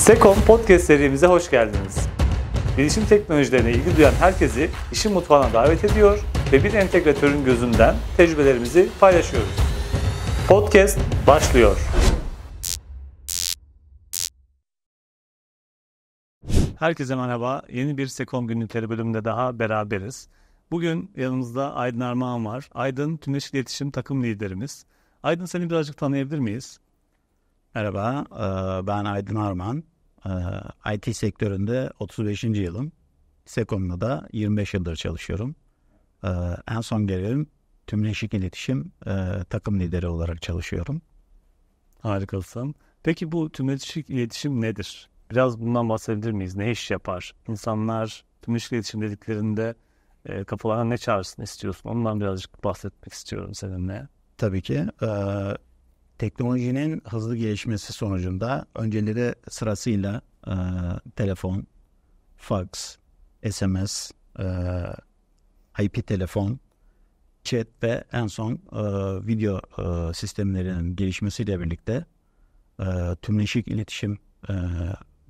Sekom Podcast serimize hoş geldiniz. Bilişim teknolojilerine ilgi duyan herkesi işin mutfağına davet ediyor ve bir entegratörün gözünden tecrübelerimizi paylaşıyoruz. Podcast başlıyor. Herkese merhaba. Yeni bir Sekom günlükleri bölümünde daha beraberiz. Bugün yanımızda Aydın Armağan var. Aydın Tüneşik İletişim takım liderimiz. Aydın seni birazcık tanıyabilir miyiz? Merhaba, e, ben Aydın Arman. E, IT sektöründe 35. yılım. Sekonda da 25 yıldır çalışıyorum. E, en son görevim tümleşik iletişim takım lideri olarak çalışıyorum. Harikasın. Peki bu tümleşik iletişim nedir? Biraz bundan bahsedebilir miyiz? Ne iş yapar? İnsanlar tümleşik iletişim dediklerinde kafalarına ne çağrısını istiyorsun? Ondan birazcık bahsetmek istiyorum seninle. Tabii ki teknolojinin hızlı gelişmesi sonucunda önceleri sırasıyla e, telefon, fax, SMS, e, IP telefon, chat ve en son e, video e, sistemlerinin gelişmesiyle birlikte e, tümleşik iletişim e,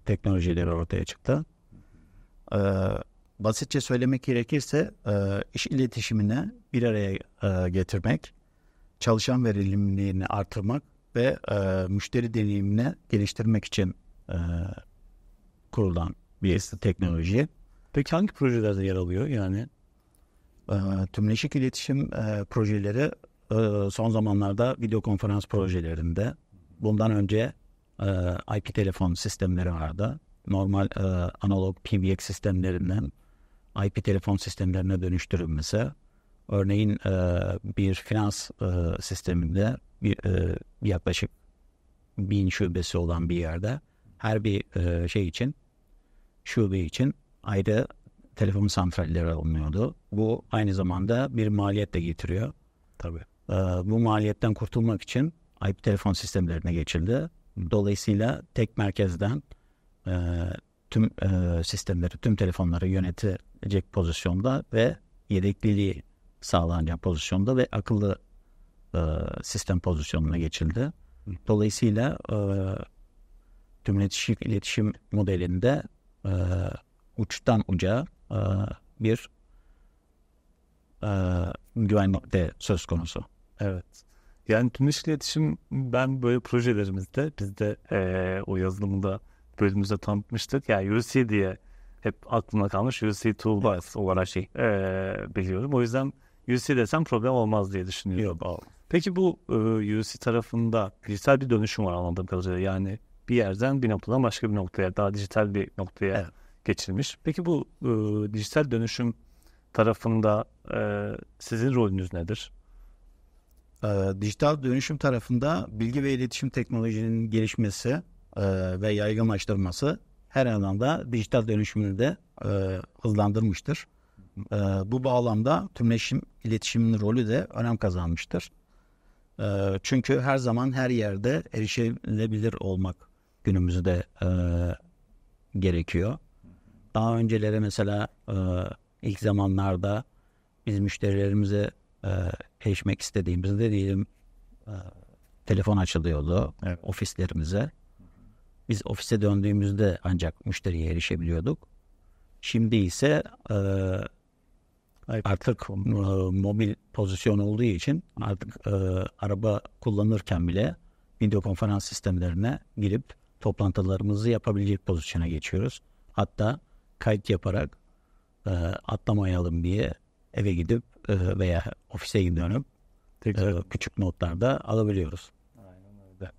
teknolojileri ortaya çıktı. E, basitçe söylemek gerekirse e, iş iletişimine bir araya e, getirmek çalışan verimliliğini artırmak ve e, müşteri deneyimini geliştirmek için e, kurulan bir teknoloji. Peki hangi projelerde yer alıyor yani? E, tümleşik iletişim e, projeleri e, son zamanlarda video konferans projelerinde. Bundan önce e, IP telefon sistemleri vardı. Normal e, analog PBX sistemlerinden IP telefon sistemlerine dönüştürülmesi. Örneğin e, bir finans e, sisteminde bir, e, yaklaşık bin şubesi olan bir yerde her bir e, şey için şube için ayrı telefon santralleri alınıyordu. Bu aynı zamanda bir maliyet de getiriyor. Tabii. E, bu maliyetten kurtulmak için IP telefon sistemlerine geçildi. Dolayısıyla tek merkezden e, tüm e, sistemleri, tüm telefonları yönetecek pozisyonda ve yedekliliği sağlanacak pozisyonda ve akıllı e, sistem pozisyonuna geçildi. Dolayısıyla e, tüm iletişim, iletişim modelinde e, uçtan uca e, bir e, güvenlikte söz konusu. Evet. Yani tüm iletişim ben böyle projelerimizde biz de e, o yazılımda bölümümüzde tanıtmıştık. Yani UC diye hep aklımda kalmış UC Toolbox evet. olarak şey e, biliyorum. O yüzden UC desem problem olmaz diye düşünüyorum. Yok. Peki bu e, UC tarafında dijital bir dönüşüm var anladığım kadarıyla. Yani bir yerden bir noktadan başka bir noktaya daha dijital bir noktaya evet. geçilmiş. Peki bu e, dijital dönüşüm tarafında e, sizin rolünüz nedir? E, dijital dönüşüm tarafında bilgi ve iletişim teknolojinin gelişmesi e, ve yaygınlaştırması her alanda dijital dönüşümünü de e, hızlandırmıştır. E, bu bağlamda tümleşim iletişimin rolü de önem kazanmıştır. Ee, çünkü her zaman her yerde erişilebilir olmak günümüzde e, gerekiyor. Daha öncelere mesela e, ilk zamanlarda biz müşterilerimize e, erişmek istediğimizde diyelim telefon açılıyordu evet. ofislerimize. Biz ofise döndüğümüzde ancak müşteriye erişebiliyorduk. Şimdi ise artık e, mobil pozisyon olduğu için artık e, araba kullanırken bile video konferans sistemlerine girip toplantılarımızı yapabilecek pozisyona geçiyoruz. Hatta kayıt yaparak e, atlamayalım diye eve gidip e, veya ofise gidip dönüp Tekrar. E, küçük notlarda alabiliyoruz.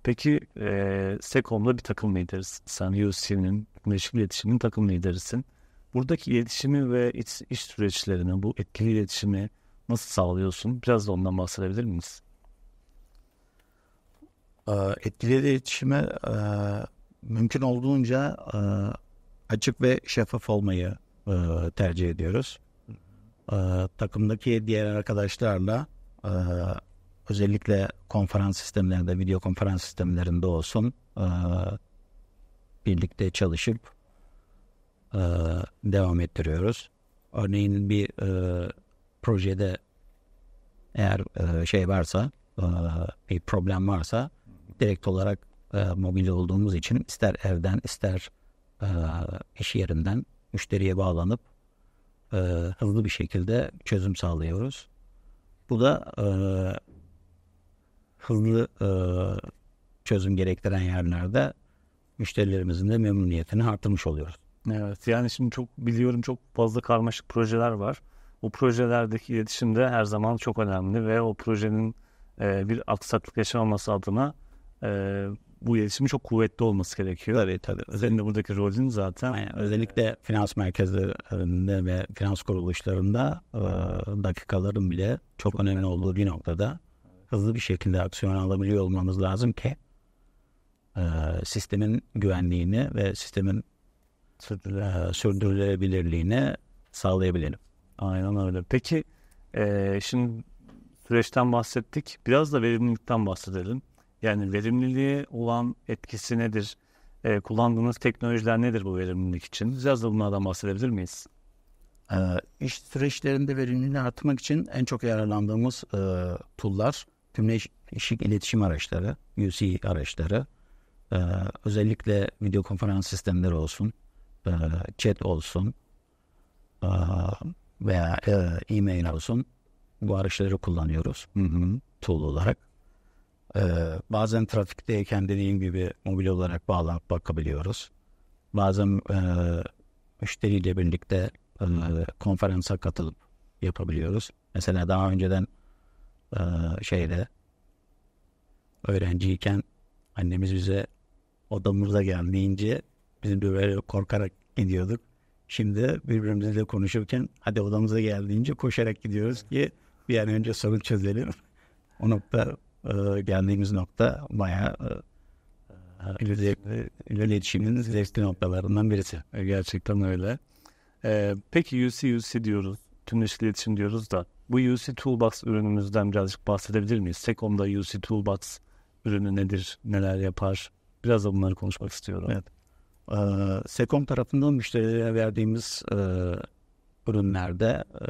Peki e, Sekom'da bir takım liderisin. Sen UC'nin, Meşgul İletişim'in takım liderisin buradaki iletişimi ve iç, iş süreçlerini, bu etkili iletişimi nasıl sağlıyorsun? Biraz da ondan bahsedebilir miyiz? Ee, etkili iletişime e, mümkün olduğunca e, açık ve şeffaf olmayı e, tercih ediyoruz. Takımdaki diğer arkadaşlarla özellikle konferans sistemlerinde, video konferans sistemlerinde olsun birlikte çalışıp e, devam ettiriyoruz. Örneğin bir e, projede eğer e, şey varsa e, bir problem varsa direkt olarak e, mobil olduğumuz için ister evden ister e, iş yerinden müşteriye bağlanıp e, hızlı bir şekilde çözüm sağlıyoruz. Bu da e, hızlı e, çözüm gerektiren yerlerde müşterilerimizin de memnuniyetini artırmış oluyoruz. Evet yani şimdi çok biliyorum çok fazla karmaşık projeler var. Bu projelerdeki iletişim de her zaman çok önemli ve o projenin e, bir aksaklık yaşamaması adına e, bu iletişimin çok kuvvetli olması gerekiyor. Tabii tabii. Senin de buradaki rolün zaten. Yani e, özellikle finans merkezlerinde ve finans kuruluşlarında e, dakikaların bile çok, önemli, önemli olduğu bir noktada hızlı bir şekilde aksiyon alabiliyor olmamız lazım ki e, sistemin güvenliğini ve sistemin sürdürülebilirliğini sağlayabilelim. Aynen öyle. Peki e, şimdi süreçten bahsettik. Biraz da verimlilikten bahsedelim. Yani verimliliğe olan etkisi nedir? E, kullandığınız teknolojiler nedir bu verimlilik için? Biraz da bunlardan bahsedebilir miyiz? E, iş süreçlerinde verimliliğini artırmak için en çok yararlandığımız e, tool'lar tümleşik iletişim araçları, UC araçları, e, özellikle video konferans sistemleri olsun, ee, chat olsun ee, veya e, e-mail olsun bu araçları kullanıyoruz hı hı. tool olarak. Ee, bazen trafikteyken dediğim gibi mobil olarak bağlanıp bakabiliyoruz. Bazen e, müşteriyle birlikte e, konferansa katılıp yapabiliyoruz. Mesela daha önceden şeyde öğrenciyken annemiz bize odamıza gelmeyince Bizim böyle korkarak gidiyorduk. Şimdi birbirimizle konuşurken hadi odamıza geldiğince koşarak gidiyoruz ki bir an önce sorun çözelim. O nokta e, geldiğimiz nokta bayağı e, e ileri, iletişimin zevkli noktalarından birisi. E, gerçekten öyle. Ee, peki UC UC diyoruz. Tümleşik iletişim diyoruz da bu UC Toolbox ürünümüzden birazcık bahsedebilir miyiz? Tekom'da UC Toolbox ürünü nedir? Neler yapar? Biraz da bunları konuşmak istiyorum. Evet. E, Sekom tarafından müşterilere verdiğimiz e, ürünlerde e,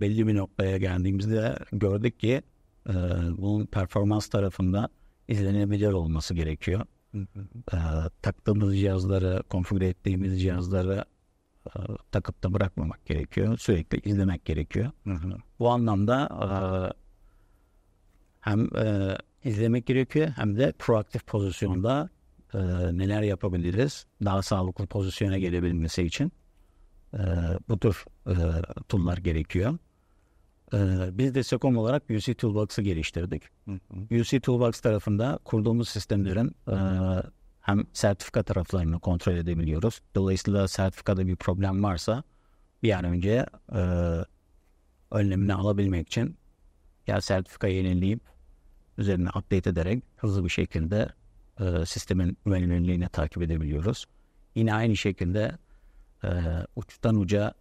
belli bir noktaya geldiğimizde gördük ki e, bunun performans tarafında izlenebilir olması gerekiyor. E, taktığımız cihazları, konfigüre ettiğimiz cihazları e, takıp da bırakmamak gerekiyor. Sürekli izlemek gerekiyor. Bu anlamda e, hem e, izlemek gerekiyor hem de proaktif pozisyonda e, neler yapabiliriz daha sağlıklı pozisyona gelebilmesi için e, bu tür e, tool'lar gerekiyor. E, biz de SECOM olarak UC Toolbox'ı geliştirdik. Hı UC Toolbox tarafında kurduğumuz sistemlerin e, hem sertifika taraflarını kontrol edebiliyoruz. Dolayısıyla sertifikada bir problem varsa bir an önce e, önlemini alabilmek için ya sertifika yenileyip üzerine update ederek hızlı bir şekilde e, sistemin güvenilirliğini takip edebiliyoruz. Yine aynı şekilde e, uçtan uca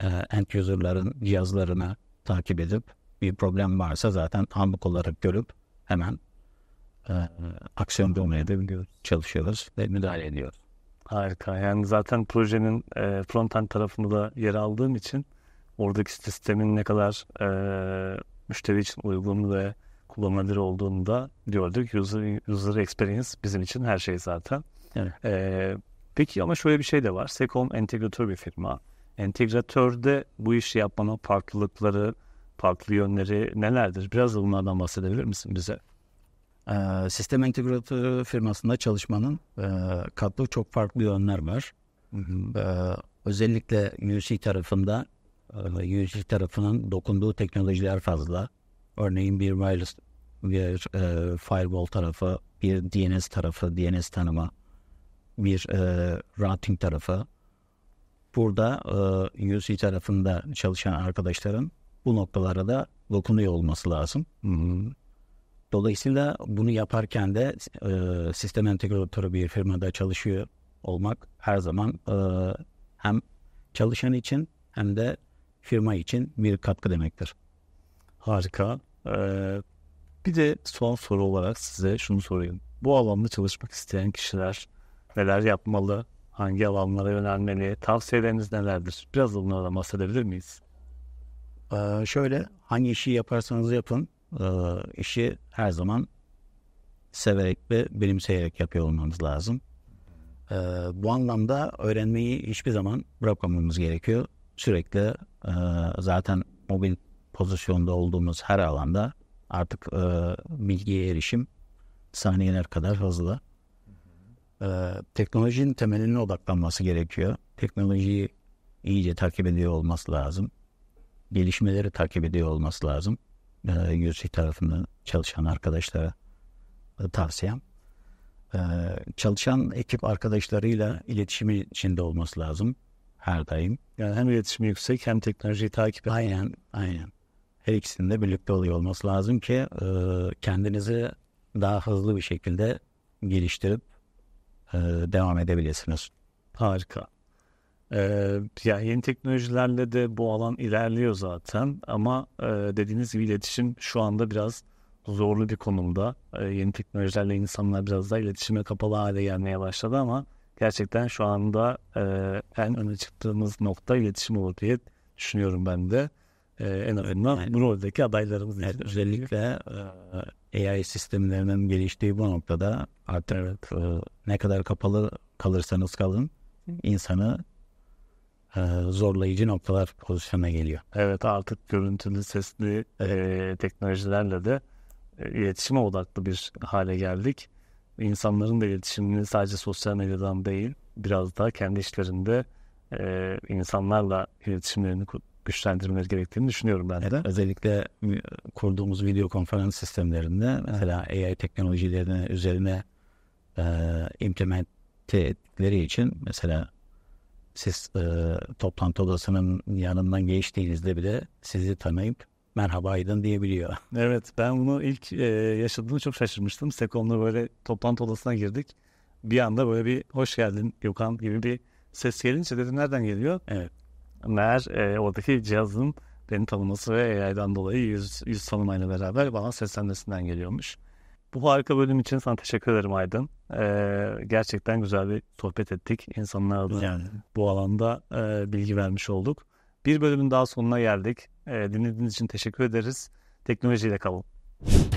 e, end user'ların cihazlarına takip edip bir problem varsa zaten anlık olarak görüp hemen e, aksiyon bulmaya çalışıyoruz ve müdahale ediyoruz. Harika. Yani zaten projenin e, end tarafında yer aldığım için oradaki sistemin ne kadar e, müşteri için uygun ve kullanılabilir olduğunda gördük. User, user experience bizim için her şey zaten. Evet. Ee, peki ama şöyle bir şey de var. Sekom entegratör bir firma. Entegratörde bu işi yapmanın farklılıkları, farklı yönleri nelerdir? Biraz da bunlardan bahsedebilir misin bize? Ee, sistem entegratörü firmasında çalışmanın e, katlı çok farklı yönler var. Ee, özellikle UC tarafında e, UC tarafının dokunduğu teknolojiler fazla. Örneğin bir wireless bir e, firewall tarafı, bir DNS tarafı, DNS tanıma, bir e, routing tarafı. Burada e, UC tarafında çalışan arkadaşların bu noktalara da dokunuyor olması lazım. hı Dolayısıyla bunu yaparken de e, sistem entegratörü bir firmada çalışıyor olmak her zaman e, hem çalışan için hem de firma için bir katkı demektir. Harika. Ee, bir de son soru olarak size şunu sorayım. Bu alanda çalışmak isteyen kişiler neler yapmalı? Hangi alanlara yönelmeli? Tavsiyeleriniz nelerdir? Biraz da bunlardan bahsedebilir miyiz? Ee, şöyle, hangi işi yaparsanız yapın, e, işi her zaman severek ve benimseyerek yapıyor olmanız lazım. E, bu anlamda öğrenmeyi hiçbir zaman bırakmamamız gerekiyor. Sürekli e, zaten mobil pozisyonda olduğumuz her alanda artık e, bilgiye erişim saniyeler kadar hızlı. E, teknolojinin temeline odaklanması gerekiyor. Teknolojiyi iyice takip ediyor olması lazım. Gelişmeleri takip ediyor olması lazım. E, Yüzsü tarafından çalışan arkadaşlara e, tavsiyem. E, çalışan ekip arkadaşlarıyla iletişim içinde olması lazım her daim. Yani hem iletişimi yüksek hem teknolojiyi takip ediyor Aynen, aynen. Her ikisinin de birlikte oluyor olması lazım ki e, kendinizi daha hızlı bir şekilde geliştirip e, devam edebilirsiniz. Harika. Ee, ya yeni teknolojilerle de bu alan ilerliyor zaten ama e, dediğiniz gibi iletişim şu anda biraz zorlu bir konumda. E, yeni teknolojilerle insanlar biraz daha iletişime kapalı hale gelmeye başladı ama gerçekten şu anda e, en öne çıktığımız nokta iletişim olur diye düşünüyorum ben de. Ee, en azından yani, bu roldeki adaylarımız için. Evet, özellikle e, AI sistemlerinin geliştiği bu noktada artık evet. e, ne kadar kapalı kalırsanız kalın insanı e, zorlayıcı noktalar pozisyona geliyor. Evet artık görüntülü sesli e, teknolojilerle de e, iletişime odaklı bir hale geldik. İnsanların da iletişimini sadece sosyal medyadan değil biraz daha kendi işlerinde e, insanlarla iletişimlerini güçlendirmemiz gerektiğini düşünüyorum ben de. Evet, özellikle e, kurduğumuz video konferans sistemlerinde mesela AI teknolojilerine üzerine e, implement ettikleri için mesela siz e, toplantı odasının yanından geçtiğinizde bile sizi tanıyıp merhaba Aydın diyebiliyor. Evet ben bunu ilk e, yaşadığımda çok şaşırmıştım. Sekonda böyle toplantı odasına girdik. Bir anda böyle bir hoş geldin Gökhan gibi bir ses gelince dedim nereden geliyor? Evet meğer e, oradaki cihazın beni tanıması ve AI'dan dolayı yüz, yüz tanımayla beraber bana seslenmesinden geliyormuş. Bu harika bölüm için sana teşekkür ederim Aydın. Ee, gerçekten güzel bir sohbet ettik. İnsanlara da yani. bu alanda e, bilgi vermiş olduk. Bir bölümün daha sonuna geldik. E, dinlediğiniz için teşekkür ederiz. Teknolojiyle kalın.